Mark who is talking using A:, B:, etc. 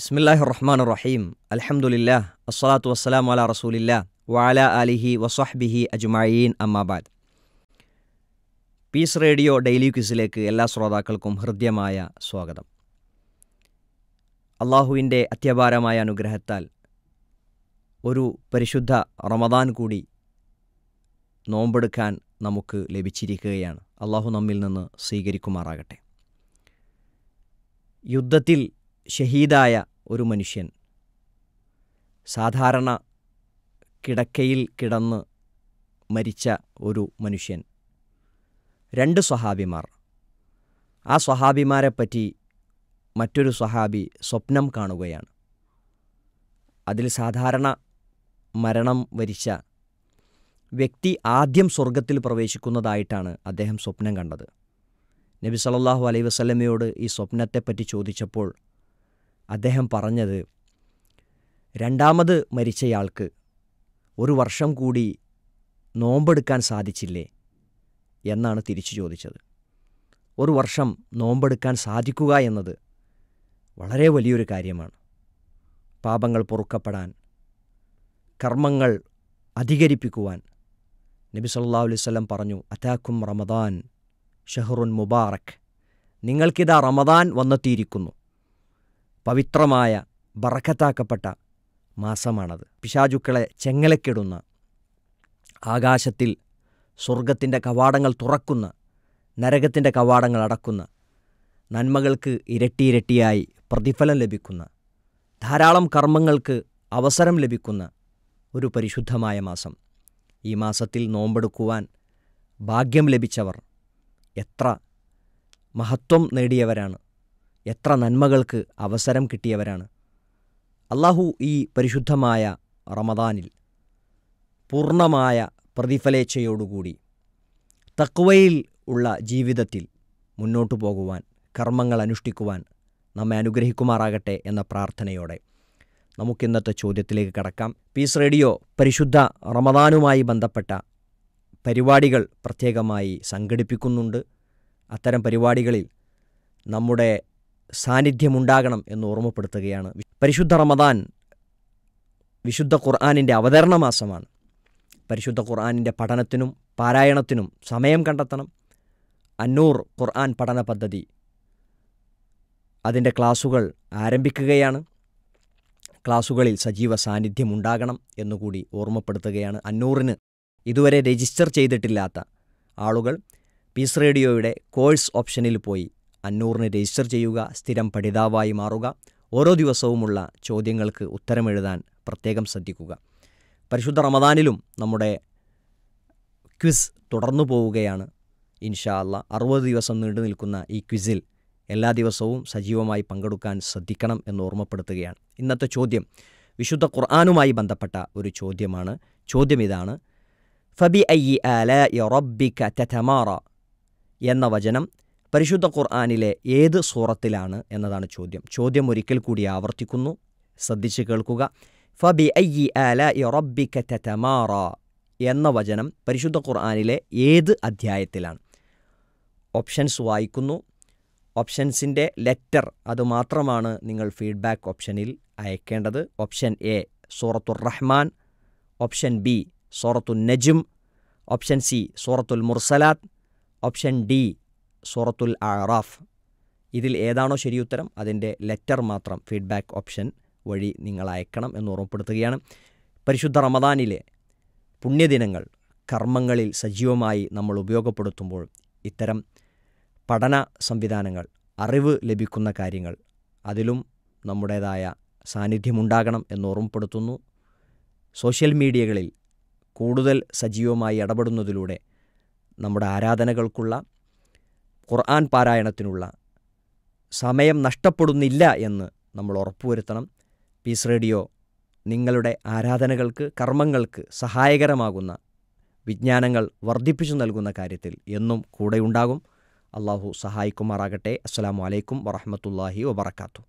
A: ബിസ്മില്ലാഹി റഹ്മാൻ റഹീം അലഹമുല്ലാ അസ്സലാത്തു വസ്സലാം അല റസൂലില്ല വാല അലിഹി വസ്ഹബിഹി അജുമായീൻ അമ്മാബാദ് പീസ് റേഡിയോ ഡെയിലി ക്യൂസിലേക്ക് എല്ലാ ശ്രോതാക്കൾക്കും ഹൃദ്യമായ സ്വാഗതം അള്ളാഹുവിൻ്റെ അത്യപാരമായ അനുഗ്രഹത്താൽ ഒരു പരിശുദ്ധ റമദാൻ കൂടി നോമ്പെടുക്കാൻ നമുക്ക് ലഭിച്ചിരിക്കുകയാണ് അള്ളാഹു നമ്മിൽ നിന്ന് സ്വീകരിക്കുമാറാകട്ടെ യുദ്ധത്തിൽ ഷഹീദായ ഒരു മനുഷ്യൻ സാധാരണ കിടക്കയിൽ കിടന്ന് മരിച്ച ഒരു മനുഷ്യൻ രണ്ട് സ്വഹാബിമാർ ആ സ്വഹാബിമാരെപ്പറ്റി മറ്റൊരു സ്വഹാബി സ്വപ്നം കാണുകയാണ് അതിൽ സാധാരണ മരണം വരിച്ച വ്യക്തി ആദ്യം സ്വർഗത്തിൽ പ്രവേശിക്കുന്നതായിട്ടാണ് അദ്ദേഹം സ്വപ്നം കണ്ടത് നബി സല്ലാഹു അലൈവസല്ലമയോട് ഈ സ്വപ്നത്തെപ്പറ്റി ചോദിച്ചപ്പോൾ അദ്ദേഹം പറഞ്ഞത് രണ്ടാമത് മരിച്ചയാൾക്ക് ഒരു വർഷം കൂടി നോമ്പെടുക്കാൻ സാധിച്ചില്ലേ എന്നാണ് തിരിച്ചു ചോദിച്ചത് ഒരു വർഷം നോമ്പെടുക്കാൻ സാധിക്കുക എന്നത് വളരെ വലിയൊരു കാര്യമാണ് പാപങ്ങൾ പൊറുക്കപ്പെടാൻ കർമ്മങ്ങൾ അധികരിപ്പിക്കുവാൻ നബി സല്ലാ അലൈവല്ലം പറഞ്ഞു അതാക്കും റമദാൻ ഷെഹറുൻ മുബാറക് നിങ്ങൾക്കിതാ റമദാൻ വന്നെത്തിയിരിക്കുന്നു പവിത്രമായ ബറക്കത്താക്കപ്പെട്ട മാസമാണത് പിശാചുക്കളെ ചെങ്ങലക്കിടുന്ന ആകാശത്തിൽ സ്വർഗത്തിൻ്റെ കവാടങ്ങൾ തുറക്കുന്ന നരകത്തിൻ്റെ കവാടങ്ങൾ അടക്കുന്ന നന്മകൾക്ക് ഇരട്ടിയിരട്ടിയായി പ്രതിഫലം ലഭിക്കുന്ന ധാരാളം കർമ്മങ്ങൾക്ക് അവസരം ലഭിക്കുന്ന ഒരു പരിശുദ്ധമായ മാസം ഈ മാസത്തിൽ നോമ്പെടുക്കുവാൻ ഭാഗ്യം ലഭിച്ചവർ എത്ര മഹത്വം നേടിയവരാണ് എത്ര നന്മകൾക്ക് അവസരം കിട്ടിയവരാണ് അള്ളാഹു ഈ പരിശുദ്ധമായ റമദാനിൽ പൂർണ്ണമായ പ്രതിഫലേച്ഛയോടുകൂടി തക്വയിൽ ഉള്ള ജീവിതത്തിൽ മുന്നോട്ടു പോകുവാൻ കർമ്മങ്ങൾ അനുഷ്ഠിക്കുവാൻ നമ്മെ അനുഗ്രഹിക്കുമാറാകട്ടെ എന്ന പ്രാർത്ഥനയോടെ നമുക്കിന്നത്തെ ചോദ്യത്തിലേക്ക് കടക്കാം പീസ് റേഡിയോ പരിശുദ്ധ റമദാനുമായി ബന്ധപ്പെട്ട പരിപാടികൾ പ്രത്യേകമായി സംഘടിപ്പിക്കുന്നുണ്ട് അത്തരം പരിപാടികളിൽ നമ്മുടെ സാന്നിധ്യമുണ്ടാകണം എന്ന് ഓർമ്മപ്പെടുത്തുകയാണ് പരിശുദ്ധ റമദാൻ വിശുദ്ധ ഖുർആാനിൻ്റെ അവതരണ മാസമാണ് പരിശുദ്ധ ഖുർആാനിൻ്റെ പഠനത്തിനും പാരായണത്തിനും സമയം കണ്ടെത്തണം അന്നൂർ ഖുർആൻ പഠന പദ്ധതി അതിൻ്റെ ക്ലാസുകൾ ആരംഭിക്കുകയാണ് ക്ലാസുകളിൽ സജീവ സാന്നിധ്യം ഉണ്ടാകണം എന്നുകൂടി ഓർമ്മപ്പെടുത്തുകയാണ് അന്നൂറിന് ഇതുവരെ രജിസ്റ്റർ ചെയ്തിട്ടില്ലാത്ത ആളുകൾ പീസ് റേഡിയോയുടെ കോഴ്സ് ഓപ്ഷനിൽ പോയി അന്നൂറിന് രജിസ്റ്റർ ചെയ്യുക സ്ഥിരം പഠിതാവായി മാറുക ഓരോ ദിവസവുമുള്ള ചോദ്യങ്ങൾക്ക് ഉത്തരമെഴുതാൻ പ്രത്യേകം ശ്രദ്ധിക്കുക പരിശുദ്ധ റമദാനിലും നമ്മുടെ ക്വിസ് തുടർന്നു പോവുകയാണ് ഇൻഷാ അല്ല അറുപത് ദിവസം നീണ്ടു നിൽക്കുന്ന ഈ ക്വിസിൽ എല്ലാ ദിവസവും സജീവമായി പങ്കെടുക്കാൻ ശ്രദ്ധിക്കണം എന്ന് ഓർമ്മപ്പെടുത്തുകയാണ് ഇന്നത്തെ ചോദ്യം വിശുദ്ധ ഖുർആാനുമായി ബന്ധപ്പെട്ട ഒരു ചോദ്യമാണ് ചോദ്യം ഇതാണ് ഫബി ഐ അല റബ്ബിക്ക തെമാറ എന്ന വചനം പരിശുദ്ധ ഖുർആാനിലെ ഏത് സൂറത്തിലാണ് എന്നതാണ് ചോദ്യം ചോദ്യം ഒരിക്കൽ കൂടി ആവർത്തിക്കുന്നു ശ്രദ്ധിച്ച് കേൾക്കുക ഫബി അയ്യി അല യൊറബിക്ക തെറ്റമാറ എന്ന വചനം പരിശുദ്ധ ഖുർആാനിലെ ഏത് അധ്യായത്തിലാണ് ഓപ്ഷൻസ് വായിക്കുന്നു ഓപ്ഷൻസിൻ്റെ ലെറ്റർ അതുമാത്രമാണ് നിങ്ങൾ ഫീഡ്ബാക്ക് ഓപ്ഷനിൽ അയക്കേണ്ടത് ഓപ്ഷൻ എ സൂറത്തുർ റഹ്മാൻ ഓപ്ഷൻ ബി സൂറത്തുൽ നജും ഓപ്ഷൻ സി സൂറത്തുൽ മുർസലാത്ത് ഓപ്ഷൻ ഡി സൂറത്തുൽ ആറാഫ് ഇതിൽ ഏതാണോ ശരിയുത്തരം അതിൻ്റെ ലെറ്റർ മാത്രം ഫീഡ്ബാക്ക് ഓപ്ഷൻ വഴി നിങ്ങൾ അയക്കണം എന്ന് ഓർമ്മപ്പെടുത്തുകയാണ് പരിശുദ്ധ റമദാനിലെ പുണ്യദിനങ്ങൾ കർമ്മങ്ങളിൽ സജീവമായി നമ്മൾ ഉപയോഗപ്പെടുത്തുമ്പോൾ ഇത്തരം പഠന സംവിധാനങ്ങൾ അറിവ് ലഭിക്കുന്ന കാര്യങ്ങൾ അതിലും നമ്മുടേതായ സാന്നിധ്യമുണ്ടാകണം എന്ന് ഓർമ്മപ്പെടുത്തുന്നു സോഷ്യൽ മീഡിയകളിൽ കൂടുതൽ സജീവമായി ഇടപെടുന്നതിലൂടെ നമ്മുടെ ആരാധനകൾക്കുള്ള ഖുർആൻ പാരായണത്തിനുള്ള സമയം നഷ്ടപ്പെടുന്നില്ല എന്ന് നമ്മൾ ഉറപ്പുവരുത്തണം പീസ് റേഡിയോ നിങ്ങളുടെ ആരാധനകൾക്ക് കർമ്മങ്ങൾക്ക് സഹായകരമാകുന്ന വിജ്ഞാനങ്ങൾ വർദ്ധിപ്പിച്ചു നൽകുന്ന കാര്യത്തിൽ എന്നും കൂടെയുണ്ടാകും അള്ളാഹു സഹായിക്കുമാറാകട്ടെ അസ്സാം വലൈക്കും വറഹമത്തല്ലാഹി വബർക്കാത്തു